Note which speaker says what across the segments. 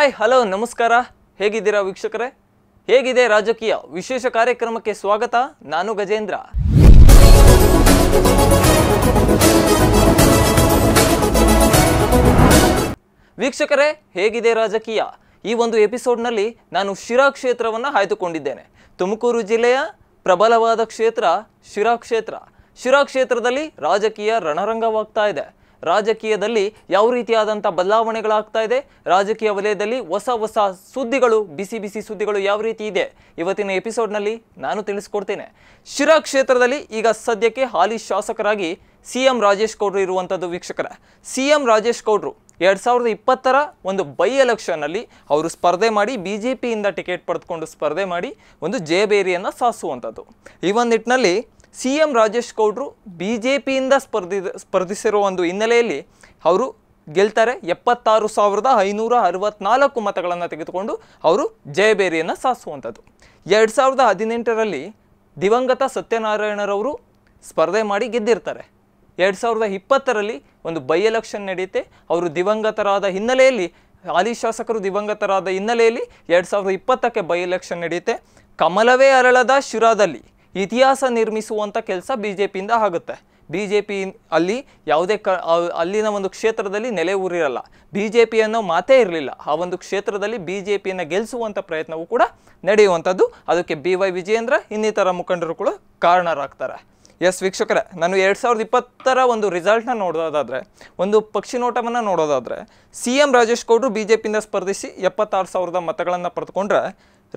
Speaker 1: hi hello ನಮಸ್ಕಾರ ಹೇಗಿದ್ದೀರಾ ವೀಕ್ಷಕರೇ ಹೇಗಿದೆ ರಾಜಕೀಯ ವಿಶೇಷ ಕಾರ್ಯಕ್ರಮಕ್ಕೆ ಸ್ವಾಗತ ನಾನು ಗಜೇಂದ್ರ ವೀಕ್ಷಕರೇ ಹೇಗಿದೆ ರಾಜಕೀಯ ಈ ಒಂದು ಎಪಿಸೋಡ್ನಲ್ಲಿ ನಾನು ಶಿರಾ ಕ್ಷೇತ್ರವನ್ನು ಆಯ್ದುಕೊಂಡಿದ್ದೇನೆ ತುಮಕೂರು ಜಿಲ್ಲೆಯ ಪ್ರಬಲವಾದ ಕ್ಷೇತ್ರ ಶಿರಾ ಕ್ಷೇತ್ರ ಶಿರಾ ಕ್ಷೇತ್ರದಲ್ಲಿ ರಾಜಕೀಯ ರಣರಂಗವಾಗ್ತಾ ಇದೆ ರಾಜಕೀಯದಲ್ಲಿ ಯಾವ ರೀತಿಯಾದಂಥ ಬದಲಾವಣೆಗಳಾಗ್ತಾ ಇದೆ ರಾಜಕೀಯ ವಲಯದಲ್ಲಿ ಹೊಸ ಹೊಸ ಸುದ್ದಿಗಳು ಬಿಸಿ ಬಿಸಿ ಸುದ್ದಿಗಳು ಯಾವ ರೀತಿ ಇದೆ ಇವತ್ತಿನ ಎಪಿಸೋಡ್ನಲ್ಲಿ ನಾನು ತಿಳಿಸ್ಕೊಡ್ತೇನೆ ಶಿರಾ ಕ್ಷೇತ್ರದಲ್ಲಿ ಈಗ ಸದ್ಯಕ್ಕೆ ಹಾಲಿ ಶಾಸಕರಾಗಿ ಸಿ ಎಂ ರಾಜೇಶ್ ಗೌಡ್ರು ಇರುವಂಥದ್ದು ವೀಕ್ಷಕರ ಸಿ ಎಂ ರಾಜೇಶ್ ಗೌಡ್ರು ಎರಡು ಸಾವಿರದ ಇಪ್ಪತ್ತರ ಒಂದು ಬೈ ಎಲೆಕ್ಷನ್ನಲ್ಲಿ ಅವರು ಸ್ಪರ್ಧೆ ಮಾಡಿ ಬಿ ಜೆ ಪಿಯಿಂದ ಟಿಕೆಟ್ ಪಡೆದುಕೊಂಡು ಸ್ಪರ್ಧೆ ಮಾಡಿ ಒಂದು ಜೇಬೇರಿಯನ್ನು ಸಾಸುವಂಥದ್ದು ಈ ಒಂದು ನಿಟ್ಟಿನಲ್ಲಿ ಸಿ ಎಂ ರಾಜೇಶ್ ಗೌಡ್ರು ಬಿ ಜೆ ಪಿಯಿಂದ ಸ್ಪರ್ಧಿ ಸ್ಪರ್ಧಿಸಿರುವ ಒಂದು ಹಿನ್ನೆಲೆಯಲ್ಲಿ ಅವರು ಗೆಲ್ತಾರೆ ಎಪ್ಪತ್ತಾರು ಸಾವಿರದ ಐನೂರ ಅರವತ್ತ್ನಾಲ್ಕು ಮತಗಳನ್ನು ತೆಗೆದುಕೊಂಡು ಅವರು ಜಯಬೇರಿಯನ್ನು ಸಾಸುವಂಥದ್ದು ಎರಡು ಸಾವಿರದ ಹದಿನೆಂಟರಲ್ಲಿ ದಿವಂಗತ ಸತ್ಯನಾರಾಯಣರವರು ಸ್ಪರ್ಧೆ ಮಾಡಿ ಗೆದ್ದಿರ್ತಾರೆ ಎರಡು ಸಾವಿರದ ಇಪ್ಪತ್ತರಲ್ಲಿ ಒಂದು ಬೈ ಎಲೆಕ್ಷನ್ ನಡೆಯುತ್ತೆ ಅವರು ದಿವಂಗತರಾದ ಹಿನ್ನೆಲೆಯಲ್ಲಿ ಹಾಲಿ ಶಾಸಕರು ದಿವಂಗತರಾದ ಹಿನ್ನೆಲೆಯಲ್ಲಿ ಎರಡು ಸಾವಿರದ ಇಪ್ಪತ್ತಕ್ಕೆ ಬೈ ಎಲೆಕ್ಷನ್ ನಡೆಯುತ್ತೆ ಕಮಲವೇ ಅರಳದ ಶಿರಾದಲ್ಲಿ ಇತಿಹಾಸ ನಿರ್ಮಿಸುವಂಥ ಕೆಲಸ ಬಿ ಜೆ ಪಿಯಿಂದ ಆಗುತ್ತೆ ಬಿ ಜೆ ಪಿ ಅಲ್ಲಿ ಯಾವುದೇ ಕ ಅಲ್ಲಿನ ಒಂದು ಕ್ಷೇತ್ರದಲ್ಲಿ ನೆಲೆ ಊರಿರಲ್ಲ ಬಿ ಜೆ ಪಿ ಅನ್ನೋ ಮಾತೇ ಇರಲಿಲ್ಲ ಆ ಒಂದು ಕ್ಷೇತ್ರದಲ್ಲಿ ಬಿ ಜೆ ಪಿಯನ್ನು ಗೆಲ್ಲಿಸುವಂಥ ಪ್ರಯತ್ನವೂ ಕೂಡ ನಡೆಯುವಂಥದ್ದು ಅದಕ್ಕೆ ಬಿ ವೈ ವಿಜಯೇಂದ್ರ ಇನ್ನಿತರ ಮುಖಂಡರು ಕೂಡ ಕಾರಣರಾಗ್ತಾರೆ ಎಸ್ ವೀಕ್ಷಕರೇ ನಾನು ಎರಡು ಸಾವಿರದ ಇಪ್ಪತ್ತರ ಒಂದು ರಿಸಲ್ಟ್ನ ನೋಡೋದಾದರೆ ಒಂದು ಪಕ್ಷಿ ನೋಟವನ್ನು ನೋಡೋದಾದರೆ ಸಿ ಎಂ ರಾಜೇಶ್ ಗೌಡರು ಬಿ ಜೆ ಪಿಯಿಂದ ಸ್ಪರ್ಧಿಸಿ ಎಪ್ಪತ್ತಾರು ಸಾವಿರದ ಮತಗಳನ್ನು ಪಡೆದುಕೊಂಡ್ರೆ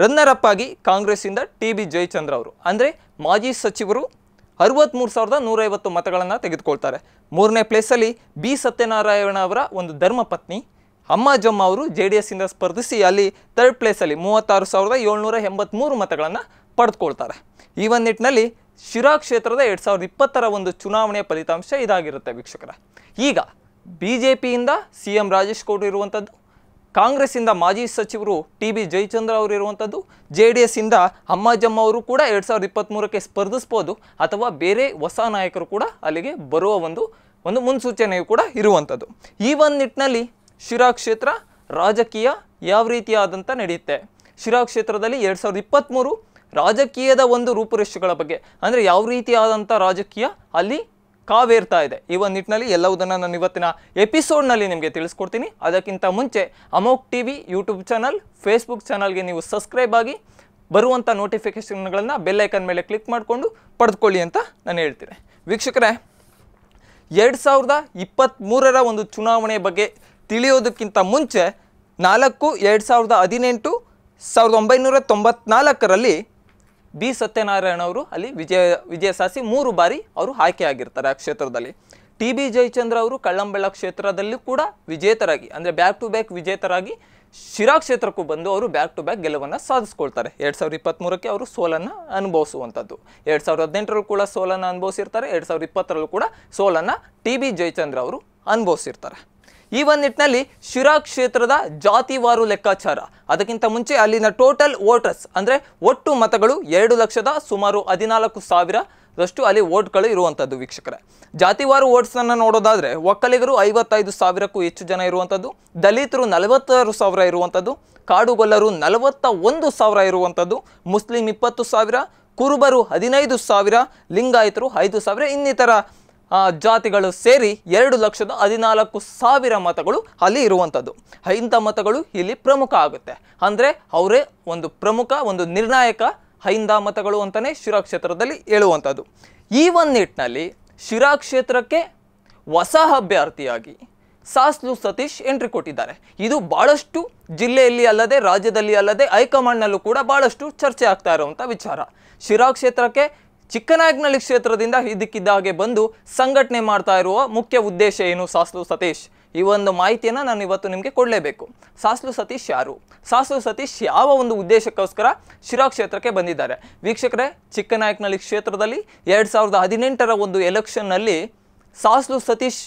Speaker 1: ರನ್ನರ್ ಅಪ್ ಆಗಿ ಕಾಂಗ್ರೆಸ್ಸಿಂದ ಟಿ ಬಿ ಜಯಚಂದ್ರ ಅವರು ಅಂದರೆ ಮಾಜಿ ಸಚಿವರು ಅರವತ್ತ್ಮೂರು ಸಾವಿರದ ನೂರೈವತ್ತು ಮತಗಳನ್ನು ತೆಗೆದುಕೊಳ್ತಾರೆ ಮೂರನೇ ಪ್ಲೇಸಲ್ಲಿ ಬಿ ಸತ್ಯನಾರಾಯಣ ಅವರ ಒಂದು ಧರ್ಮಪತ್ನಿ ಅಮ್ಮ ಜಮ್ಮಾ ಅವರು ಜೆ ಡಿ ಎಸ್ಸಿಂದ ಸ್ಪರ್ಧಿಸಿ ಅಲ್ಲಿ ತರ್ಡ್ ಪ್ಲೇಸಲ್ಲಿ ಮೂವತ್ತಾರು ಸಾವಿರದ ಏಳ್ನೂರ ಎಂಬತ್ತ್ಮೂರು ಮತಗಳನ್ನು ಪಡೆದುಕೊಳ್ತಾರೆ ಈ ಒಂದು ನಿಟ್ಟಿನಲ್ಲಿ ಶಿರಾ ಕ್ಷೇತ್ರದ ಎರಡು ಸಾವಿರದ ಇಪ್ಪತ್ತರ ಒಂದು ಚುನಾವಣೆಯ ಫಲಿತಾಂಶ ಇದಾಗಿರುತ್ತೆ ವೀಕ್ಷಕರ ಈಗ ಬಿ ಜೆ ಪಿಯಿಂದ ಸಿ ಎಂ ರಾಜೇಶ್ ಗೌಡ್ ಇರುವಂಥದ್ದು ಕಾಂಗ್ರೆಸ್ಸಿಂದ ಮಾಜಿ ಸಚಿವರು ಟಿ ಬಿ ಜಯಚಂದ್ರ ಅವರು ಇರುವಂಥದ್ದು ಜೆ ಡಿ ಇಂದ ಅಮ್ಮಾಜಮ್ಮ ಅವರು ಕೂಡ ಎರಡು ಸಾವಿರದ ಇಪ್ಪತ್ತ್ಮೂರಕ್ಕೆ ಸ್ಪರ್ಧಿಸ್ಬೋದು ಅಥವಾ ಬೇರೆ ಹೊಸ ನಾಯಕರು ಕೂಡ ಅಲ್ಲಿಗೆ ಬರುವ ಒಂದು ಒಂದು ಮುನ್ಸೂಚನೆಯು ಕೂಡ ಇರುವಂಥದ್ದು ಈ ಒಂದು ನಿಟ್ಟಿನಲ್ಲಿ ಶಿರಾ ಕ್ಷೇತ್ರ ರಾಜಕೀಯ ಯಾವ ರೀತಿಯಾದಂಥ ನಡೆಯುತ್ತೆ ಶಿರಾ ಕ್ಷೇತ್ರದಲ್ಲಿ ಎರಡು ಸಾವಿರದ ಇಪ್ಪತ್ತ್ಮೂರು ರಾಜಕೀಯದ ಒಂದು ರೂಪುರೇಷೆಗಳ ಬಗ್ಗೆ ಅಂದರೆ ಯಾವ ರೀತಿಯಾದಂಥ ರಾಜಕೀಯ ಅಲ್ಲಿ ಕಾವೇರ್ತಾ ಇದೆ ಈ ಒಂದು ನಿಟ್ಟಿನಲ್ಲಿ ಎಲ್ಲವುದನ್ನು ನಾನು ಇವತ್ತಿನ ಎಪಿಸೋಡ್ನಲ್ಲಿ ನಿಮಗೆ ತಿಳಿಸ್ಕೊಡ್ತೀನಿ ಅದಕ್ಕಿಂತ ಮುಂಚೆ ಅಮೋಕ್ T V YouTube channel Facebook ಚಾನಲ್ಗೆ ನೀವು ಸಬ್ಸ್ಕ್ರೈಬ್ ಆಗಿ ಬರುವಂಥ ನೋಟಿಫಿಕೇಷನ್ಗಳನ್ನು ಬೆಲ್ಲೈಕನ್ ಮೇಲೆ ಕ್ಲಿಕ್ ಮಾಡಿಕೊಂಡು ಪಡೆದುಕೊಳ್ಳಿ ಅಂತ ನಾನು ಹೇಳ್ತೀನಿ ವೀಕ್ಷಕರೇ ಎರಡು ಸಾವಿರದ ಇಪ್ಪತ್ತ್ಮೂರರ ಒಂದು ಚುನಾವಣೆ ಬಗ್ಗೆ ತಿಳಿಯೋದಕ್ಕಿಂತ ಮುಂಚೆ ನಾಲ್ಕು ಎರಡು ಸಾವಿರದ ಹದಿನೆಂಟು ಸಾವಿರದ ಒಂಬೈನೂರ ತೊಂಬತ್ನಾಲ್ಕರಲ್ಲಿ ಬಿ ಸತ್ಯನಾರಾಯಣ ಅವರು ಅಲ್ಲಿ ವಿಜಯ ವಿಜಯ ಸಾಸಿ ಮೂರು ಬಾರಿ ಅವರು ಆಯ್ಕೆಯಾಗಿರ್ತಾರೆ ಆ ಕ್ಷೇತ್ರದಲ್ಲಿ ಟಿ ಬಿ ಜಯಚಂದ್ರ ಅವರು ಕಳ್ಳಂಬೆಳ್ಳ ಕ್ಷೇತ್ರದಲ್ಲಿ ಕೂಡ ವಿಜೇತರಾಗಿ ಅಂದರೆ ಬ್ಯಾಕ್ ಟು ಬ್ಯಾಕ್ ವಿಜೇತರಾಗಿ ಶಿರಾ ಕ್ಷೇತ್ರಕ್ಕೂ ಬಂದು ಅವರು ಬ್ಯಾಕ್ ಟು ಬ್ಯಾಕ್ ಗೆಲುವನ್ನು ಸಾಧಿಸ್ಕೊಳ್ತಾರೆ ಎರಡು ಸಾವಿರದ ಇಪ್ಪತ್ತ್ಮೂರಕ್ಕೆ ಅವರು ಸೋಲನ್ನು ಅನುಭವಿಸುವಂಥದ್ದು ಎರಡು ಸಾವಿರದ ಹದಿನೆಂಟರಲ್ಲೂ ಕೂಡ ಸೋಲನ್ನು ಅನುಭವಿಸಿರ್ತಾರೆ ಎರಡು ಸಾವಿರದ ಇಪ್ಪತ್ತರಲ್ಲೂ ಕೂಡ ಸೋಲನ್ನು ಟಿ ಬಿ ಜಯಚಂದ್ರ ಅವರು ಅನುಭವಿಸಿರ್ತಾರೆ ಈ ಒಂದು ನಿಟ್ಟಿನಲ್ಲಿ ಶಿರಾ ಕ್ಷೇತ್ರದ ಜಾತಿವಾರು ಲೆಕ್ಕಾಚಾರ ಅದಕ್ಕಿಂತ ಮುಂಚೆ ಅಲ್ಲಿನ ಟೋಟಲ್ ವೋಟರ್ಸ್ ಅಂದರೆ ಒಟ್ಟು ಮತಗಳು ಎರಡು ಲಕ್ಷದ ಸುಮಾರು ಹದಿನಾಲ್ಕು ಸಾವಿರದಷ್ಟು ಅಲ್ಲಿ ವೋಟ್ಗಳು ಇರುವಂಥದ್ದು ವೀಕ್ಷಕರ ಜಾತಿವಾರು ವೋಟ್ಸನ್ನು ನೋಡೋದಾದರೆ ಒಕ್ಕಲಿಗರು ಐವತ್ತೈದು ಸಾವಿರಕ್ಕೂ ಹೆಚ್ಚು ಜನ ಇರುವಂಥದ್ದು ದಲಿತರು ನಲವತ್ತಾರು ಸಾವಿರ ಇರುವಂಥದ್ದು ಕಾಡುಗೊಲ್ಲರು ನಲವತ್ತ ಒಂದು ಸಾವಿರ ಇರುವಂಥದ್ದು ಮುಸ್ಲಿಂ ಇಪ್ಪತ್ತು ಸಾವಿರ ಕುರುಬರು ಹದಿನೈದು ಸಾವಿರ ಲಿಂಗಾಯತರು ಐದು ಸಾವಿರ ಇನ್ನಿತರ ಜಾತಿಗಳು ಸೇರಿ ಎರಡು ಲಕ್ಷದ ಹದಿನಾಲ್ಕು ಸಾವಿರ ಮತಗಳು ಅಲ್ಲಿ ಇರುವಂಥದ್ದು ಇಂಥ ಮತಗಳು ಇಲ್ಲಿ ಪ್ರಮುಖ ಆಗುತ್ತೆ ಅಂದರೆ ಅವರೇ ಒಂದು ಪ್ರಮುಖ ಒಂದು ನಿರ್ಣಾಯಕ ಹೈಂದ ಮತಗಳು ಅಂತಲೇ ಶಿರಾ ಕ್ಷೇತ್ರದಲ್ಲಿ ಹೇಳುವಂಥದ್ದು ಈ ಒಂದು ನಿಟ್ಟಿನಲ್ಲಿ ಶಿರಾ ಕ್ಷೇತ್ರಕ್ಕೆ ಹೊಸ ಅಭ್ಯರ್ಥಿಯಾಗಿ ಸಾಸ್ಲು ಸತೀಶ್ ಎಂಟ್ರಿ ಕೊಟ್ಟಿದ್ದಾರೆ ಇದು ಭಾಳಷ್ಟು ಜಿಲ್ಲೆಯಲ್ಲಿ ಅಲ್ಲದೆ ರಾಜ್ಯದಲ್ಲಿ ಅಲ್ಲದೆ ಹೈಕಮಾಂಡ್ನಲ್ಲೂ ಕೂಡ ಭಾಳಷ್ಟು ಚರ್ಚೆ ಆಗ್ತಾ ಇರುವಂಥ ವಿಚಾರ ಶಿರಾ ಕ್ಷೇತ್ರಕ್ಕೆ ಚಿಕ್ಕನಾಯಕನಹಳ್ಳಿ ಕ್ಷೇತ್ರದಿಂದ ಇದಕ್ಕಿದ್ದ ಹಾಗೆ ಬಂದು ಸಂಘಟನೆ ಮಾಡ್ತಾ ಇರುವ ಮುಖ್ಯ ಉದ್ದೇಶ ಏನು ಸಾಸ್ಲು ಸತೀಶ್ ಈ ಒಂದು ಮಾಹಿತಿಯನ್ನು ನಾನು ಇವತ್ತು ನಿಮಗೆ ಕೊಡಲೇಬೇಕು ಸಾಸ್ಲು ಸತೀಶ್ ಯಾರು ಸಾಸ್ಲು ಸತೀಶ್ ಯಾವ ಒಂದು ಉದ್ದೇಶಕ್ಕೋಸ್ಕರ ಶಿರಾ ಕ್ಷೇತ್ರಕ್ಕೆ ಬಂದಿದ್ದಾರೆ ವೀಕ್ಷಕರೇ ಚಿಕ್ಕನಾಯಕನಹಳ್ಳಿ ಕ್ಷೇತ್ರದಲ್ಲಿ ಎರಡು ಸಾವಿರದ ಹದಿನೆಂಟರ ಒಂದು ಎಲೆಕ್ಷನ್ನಲ್ಲಿ ಸಾಸ್ಲು ಸತೀಶ್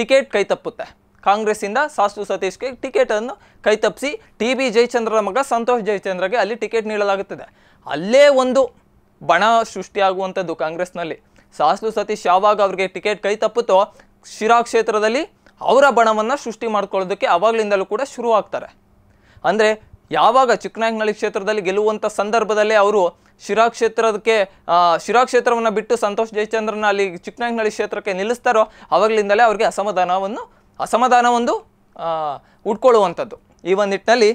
Speaker 1: ಟಿಕೆಟ್ ಕೈ ತಪ್ಪುತ್ತೆ ಕಾಂಗ್ರೆಸ್ಸಿಂದ ಸಾಸ್ಲು ಸತೀಶ್ಗೆ ಟಿಕೆಟನ್ನು ಕೈತಪ್ಪಿಸಿ ಟಿ ಬಿ ಜಯಚಂದ್ರರ ಮಗ ಸಂತೋಷ್ ಜಯಚಂದ್ರಗೆ ಅಲ್ಲಿ ಟಿಕೆಟ್ ನೀಡಲಾಗುತ್ತದೆ ಅಲ್ಲೇ ಒಂದು ಬಣ ಸೃಷ್ಟಿಯಾಗುವಂಥದ್ದು ಕಾಂಗ್ರೆಸ್ನಲ್ಲಿ ಸಾಸ್ಲು ಸತೀಶ್ ಯಾವಾಗ ಅವರಿಗೆ ಟಿಕೆಟ್ ಕೈ ತಪ್ಪುತ್ತೋ ಶಿರಾ ಕ್ಷೇತ್ರದಲ್ಲಿ ಅವರ ಬಣವನ್ನು ಸೃಷ್ಟಿ ಮಾಡ್ಕೊಳ್ಳೋದಕ್ಕೆ ಅವಾಗಲಿಂದಲೂ ಕೂಡ ಶುರು ಆಗ್ತಾರೆ ಅಂದರೆ ಯಾವಾಗ ಚಿಕ್ಕನಾಯಕನಹಳ್ಳಿ ಕ್ಷೇತ್ರದಲ್ಲಿ ಗೆಲ್ಲುವಂಥ ಸಂದರ್ಭದಲ್ಲೇ ಅವರು ಶಿರಾ ಕ್ಷೇತ್ರಕ್ಕೆ ಶಿರಾ ಕ್ಷೇತ್ರವನ್ನು ಬಿಟ್ಟು ಸಂತೋಷ್ ಜಯಚಂದ್ರನ ಅಲ್ಲಿ ಚಿಕ್ಕನಾಯಕನಹಳ್ಳಿ ಕ್ಷೇತ್ರಕ್ಕೆ ನಿಲ್ಲಿಸ್ತಾರೋ ಅವಾಗಲಿಂದಲೇ ಅವರಿಗೆ ಅಸಮಾಧಾನವನ್ನು ಅಸಮಾಧಾನ ಉಟ್ಕೊಳ್ಳುವಂಥದ್ದು ಈ ಒಂದು ನಿಟ್ಟಿನಲ್ಲಿ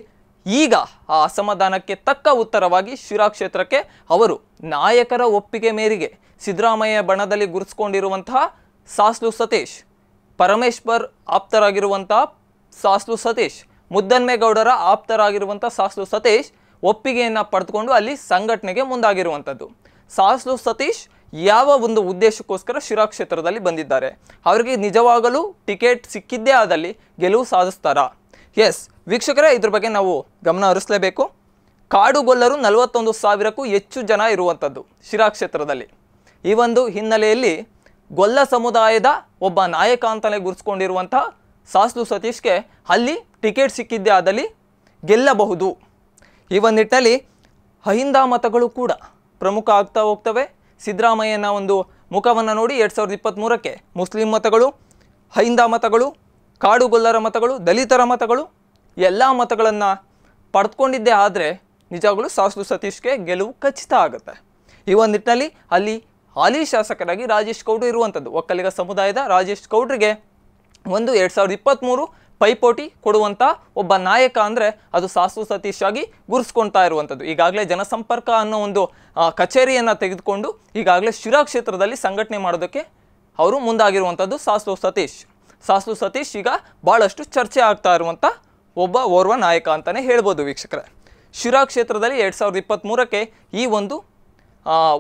Speaker 1: ಈಗ ಆ ಅಸಮಾಧಾನಕ್ಕೆ ತಕ್ಕ ಉತ್ತರವಾಗಿ ಶಿರಾ ಕ್ಷೇತ್ರಕ್ಕೆ ಅವರು ನಾಯಕರ ಒಪ್ಪಿಗೆ ಮೇರೆಗೆ ಸಿದ್ದರಾಮಯ್ಯ ಬಣದಲ್ಲಿ ಗುರುತಿಸ್ಕೊಂಡಿರುವಂತಹ ಸಾಸ್ಲು ಸತೀಶ್ ಪರಮೇಶ್ವರ್ ಆಪ್ತರಾಗಿರುವಂತಹ ಸಾಸ್ಲು ಸತೀಶ್ ಮುದ್ದನ್ಮೇಗೌಡರ ಆಪ್ತರಾಗಿರುವಂಥ ಸಾಸ್ಲು ಸತೀಶ್ ಒಪ್ಪಿಗೆಯನ್ನು ಪಡೆದುಕೊಂಡು ಅಲ್ಲಿ ಸಂಘಟನೆಗೆ ಮುಂದಾಗಿರುವಂಥದ್ದು ಸಾಸ್ಲು ಸತೀಶ್ ಯಾವ ಒಂದು ಉದ್ದೇಶಕ್ಕೋಸ್ಕರ ಶಿರಾ ಕ್ಷೇತ್ರದಲ್ಲಿ ಬಂದಿದ್ದಾರೆ ಅವರಿಗೆ ನಿಜವಾಗಲೂ ಟಿಕೆಟ್ ಸಿಕ್ಕಿದ್ದೇ ಆದಲ್ಲಿ ಗೆಲುವು ಸಾಧಿಸ್ತಾರಾ ಎಸ್ ವೀಕ್ಷಕರೇ ಇದ್ರ ಬಗ್ಗೆ ನಾವು ಗಮನ ಹರಿಸಲೇಬೇಕು ಕಾಡುಗೊಲ್ಲರು ನಲವತ್ತೊಂದು ಸಾವಿರಕ್ಕೂ ಹೆಚ್ಚು ಜನ ಇರುವಂಥದ್ದು ಶಿರಾ ಕ್ಷೇತ್ರದಲ್ಲಿ ಈ ಒಂದು ಹಿನ್ನೆಲೆಯಲ್ಲಿ ಗೊಲ್ಲ ಸಮುದಾಯದ ಒಬ್ಬ ನಾಯಕ ಅಂತಲೇ ಗುರುಸ್ಕೊಂಡಿರುವಂಥ ಸಾಸ್ಲು ಸತೀಶ್ಗೆ ಅಲ್ಲಿ ಟಿಕೆಟ್ ಸಿಕ್ಕಿದ್ದೇ ಆದಲ್ಲಿ ಗೆಲ್ಲಬಹುದು ಈ ಒಂದು ನಿಟ್ಟಿನಲ್ಲಿ ಅಹಿಂದ ಮತಗಳು ಕೂಡ ಪ್ರಮುಖ ಆಗ್ತಾ ಹೋಗ್ತವೆ ಸಿದ್ದರಾಮಯ್ಯನ ಒಂದು ಮುಖವನ್ನು ನೋಡಿ ಎರಡು ಸಾವಿರದ ಇಪ್ಪತ್ತ್ಮೂರಕ್ಕೆ ಮುಸ್ಲಿಂ ಮತಗಳು ಅಹಿಂದ ಮತಗಳು ಕಾಡುಗೊಲ್ಲರ ಮತಗಳು ದಲಿತರ ಮತಗಳು ಎಲ್ಲ ಮತಗಳನ್ನು ಪಡೆದುಕೊಂಡಿದ್ದೇ ಆದರೆ ನಿಜವಾಗಲೂ ಸಾಸು ಸತೀಶ್ಗೆ ಗೆಲುವು ಖಚಿತ ಆಗುತ್ತೆ ಈ ಒಂದು ನಿಟ್ಟಿನಲ್ಲಿ ಅಲ್ಲಿ ಹಾಲಿ ಶಾಸಕರಾಗಿ ರಾಜೇಶ್ ಗೌಡ್ರು ಇರುವಂಥದ್ದು ಒಕ್ಕಲಿಗ ಸಮುದಾಯದ ರಾಜೇಶ್ ಗೌಡ್ರಿಗೆ ಒಂದು ಎರಡು ಸಾವಿರದ ಇಪ್ಪತ್ತ್ಮೂರು ಪೈಪೋಟಿ ಕೊಡುವಂಥ ಒಬ್ಬ ನಾಯಕ ಅಂದರೆ ಅದು ಸಾಸು ಸತೀಶ್ ಆಗಿ ಗುರುಸ್ಕೊಳ್ತಾ ಇರುವಂಥದ್ದು ಈಗಾಗಲೇ ಜನಸಂಪರ್ಕ ಅನ್ನೋ ಒಂದು ಕಚೇರಿಯನ್ನು ತೆಗೆದುಕೊಂಡು ಈಗಾಗಲೇ ಶಿರಾ ಕ್ಷೇತ್ರದಲ್ಲಿ ಸಂಘಟನೆ ಮಾಡೋದಕ್ಕೆ ಅವರು ಮುಂದಾಗಿರುವಂಥದ್ದು ಸಾಸು ಸತೀಶ್ ಸಾಸು ಸತೀಶ್ ಈಗ ಭಾಳಷ್ಟು ಚರ್ಚೆ ಆಗ್ತಾ ಇರುವಂಥ ಒಬ್ಬ ಓರ್ವ ನಾಯಕ ಅಂತಲೇ ಹೇಳ್ಬೋದು ವೀಕ್ಷಕರೇ ಶಿರಾ ಕ್ಷೇತ್ರದಲ್ಲಿ ಎರಡು ಸಾವಿರದ ಇಪ್ಪತ್ತ್ಮೂರಕ್ಕೆ ಈ ಒಂದು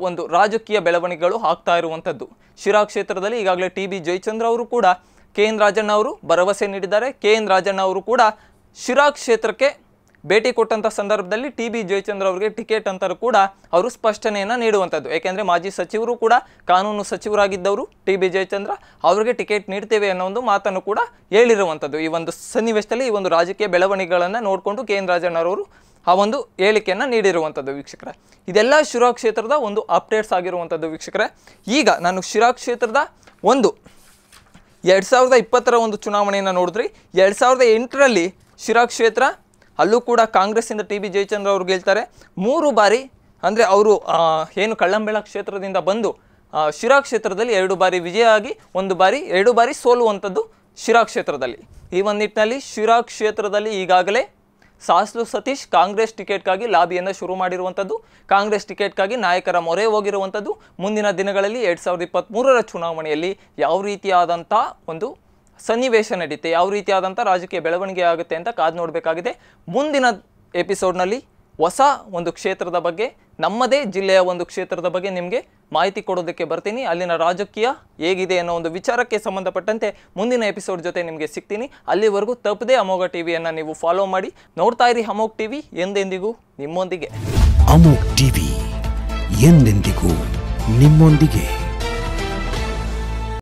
Speaker 1: ಒಂದು ರಾಜಕೀಯ ಬೆಳವಣಿಗೆಗಳು ಆಗ್ತಾ ಇರುವಂಥದ್ದು ಶಿರಾ ಕ್ಷೇತ್ರದಲ್ಲಿ ಈಗಾಗಲೇ ಟಿ ಬಿ ಜಯಚಂದ್ರ ಅವರು ಕೂಡ ಕೆ ಎನ್ ರಾಜಣ್ಣ ಅವರು ಭರವಸೆ ನೀಡಿದ್ದಾರೆ ಕೆ ಎನ್ ರಾಜಣ್ಣ ಅವರು ಕೂಡ ಶಿರಾ ಕ್ಷೇತ್ರಕ್ಕೆ ಭೇಟಿ ಕೊಟ್ಟಂಥ ಸಂದರ್ಭದಲ್ಲಿ ಟಿ ಬಿ ಜಯಚಂದ್ರ ಅವರಿಗೆ ಟಿಕೆಟ್ ಅಂತರೂ ಕೂಡ ಅವರು ಸ್ಪಷ್ಟನೆಯನ್ನು ನೀಡುವಂಥದ್ದು ಏಕೆಂದರೆ ಮಾಜಿ ಸಚಿವರು ಕೂಡ ಕಾನೂನು ಸಚಿವರಾಗಿದ್ದವರು ಟಿ ಬಿ ಜಯಚಂದ್ರ ಅವರಿಗೆ ಟಿಕೆಟ್ ನೀಡ್ತೇವೆ ಅನ್ನೋ ಒಂದು ಮಾತನ್ನು ಕೂಡ ಹೇಳಿರುವಂಥದ್ದು ಈ ಒಂದು ಸನ್ನಿವೇಶದಲ್ಲಿ ಈ ಒಂದು ರಾಜಕೀಯ ಬೆಳವಣಿಗೆಗಳನ್ನು ನೋಡಿಕೊಂಡು ಕೆ ಎನ್ ರಾಜಣ್ಣರವರು ಆ ಒಂದು ಹೇಳಿಕೆಯನ್ನು ನೀಡಿರುವಂಥದ್ದು ವೀಕ್ಷಕರ ಇದೆಲ್ಲ ಶಿರಾ ಕ್ಷೇತ್ರದ ಒಂದು ಅಪ್ಡೇಟ್ಸ್ ಆಗಿರುವಂಥದ್ದು ವೀಕ್ಷಕರೇ ಈಗ ನಾನು ಶಿರಾ ಕ್ಷೇತ್ರದ ಒಂದು ಎರಡು ಸಾವಿರದ ಇಪ್ಪತ್ತರ ಒಂದು ಚುನಾವಣೆಯನ್ನು ನೋಡಿದ್ರಿ ಎರಡು ಸಾವಿರದ ಎಂಟರಲ್ಲಿ ಶಿರಾ ಕ್ಷೇತ್ರ ಅಲ್ಲೂ ಕೂಡ ಕಾಂಗ್ರೆಸ್ಸಿಂದ ಟಿ ಬಿ ಜಯಚಂದ್ರ ಅವರು ಗೆಲ್ತಾರೆ ಮೂರು ಬಾರಿ ಅಂದರೆ ಅವರು ಏನು ಕಳ್ಳಂಬೆಳ ಕ್ಷೇತ್ರದಿಂದ ಬಂದು ಶಿರಾ ಕ್ಷೇತ್ರದಲ್ಲಿ ಎರಡು ಬಾರಿ ವಿಜಯ ಆಗಿ ಒಂದು ಬಾರಿ ಎರಡು ಬಾರಿ ಸೋಲುವಂಥದ್ದು ಶಿರಾ ಕ್ಷೇತ್ರದಲ್ಲಿ ಈ ಒಂದು ನಿಟ್ಟಿನಲ್ಲಿ ಶಿರಾ ಕ್ಷೇತ್ರದಲ್ಲಿ ಈಗಾಗಲೇ ಸಾಸು ಸತೀಶ್ ಕಾಂಗ್ರೆಸ್ ಟಿಕೆಟ್ಗಾಗಿ ಲಾಬಿಯನ್ನು ಶುರು ಮಾಡಿರುವಂಥದ್ದು ಕಾಂಗ್ರೆಸ್ ಟಿಕೆಟ್ಗಾಗಿ ನಾಯಕರ ಮೊರೆ ಹೋಗಿರುವಂಥದ್ದು ಮುಂದಿನ ದಿನಗಳಲ್ಲಿ ಎರಡು ಸಾವಿರದ ಇಪ್ಪತ್ತ್ಮೂರರ ಚುನಾವಣೆಯಲ್ಲಿ ಯಾವ ರೀತಿಯಾದಂಥ ಒಂದು ಸನ್ನಿವೇಶ ನಡೀತೆ ಯಾವ ರೀತಿಯಾದಂಥ ರಾಜಕೀಯ ಬೆಳವಣಿಗೆ ಆಗುತ್ತೆ ಅಂತ ಕಾದು ನೋಡಬೇಕಾಗಿದೆ ಮುಂದಿನ ಎಪಿಸೋಡ್ನಲ್ಲಿ ಹೊಸ ಒಂದು ಕ್ಷೇತ್ರದ ಬಗ್ಗೆ ನಮ್ಮದೇ ಜಿಲ್ಲೆಯ ಒಂದು ಕ್ಷೇತ್ರದ ಬಗ್ಗೆ ನಿಮಗೆ ಮಾಹಿತಿ ಕೊಡೋದಕ್ಕೆ ಬರ್ತೀನಿ ಅಲ್ಲಿನ ರಾಜಕೀಯ ಹೇಗಿದೆ ಅನ್ನೋ ಒಂದು ವಿಚಾರಕ್ಕೆ ಸಂಬಂಧಪಟ್ಟಂತೆ ಮುಂದಿನ ಎಪಿಸೋಡ್ ಜೊತೆ ನಿಮಗೆ ಸಿಗ್ತೀನಿ ಅಲ್ಲಿವರೆಗೂ ತಪ್ಪದೆ ಅಮೋಘ ಟಿವಿಯನ್ನು ನೀವು ಫಾಲೋ ಮಾಡಿ ನೋಡ್ತಾ ಇರಿ ಅಮೋಘ್ ವಿ ಎಂದೆಂದಿಗೂ ನಿಮ್ಮೊಂದಿಗೆ ಅಮೋಘ್ ವಿ ಎಂದೆಂದಿಗೂ ನಿಮ್ಮೊಂದಿಗೆ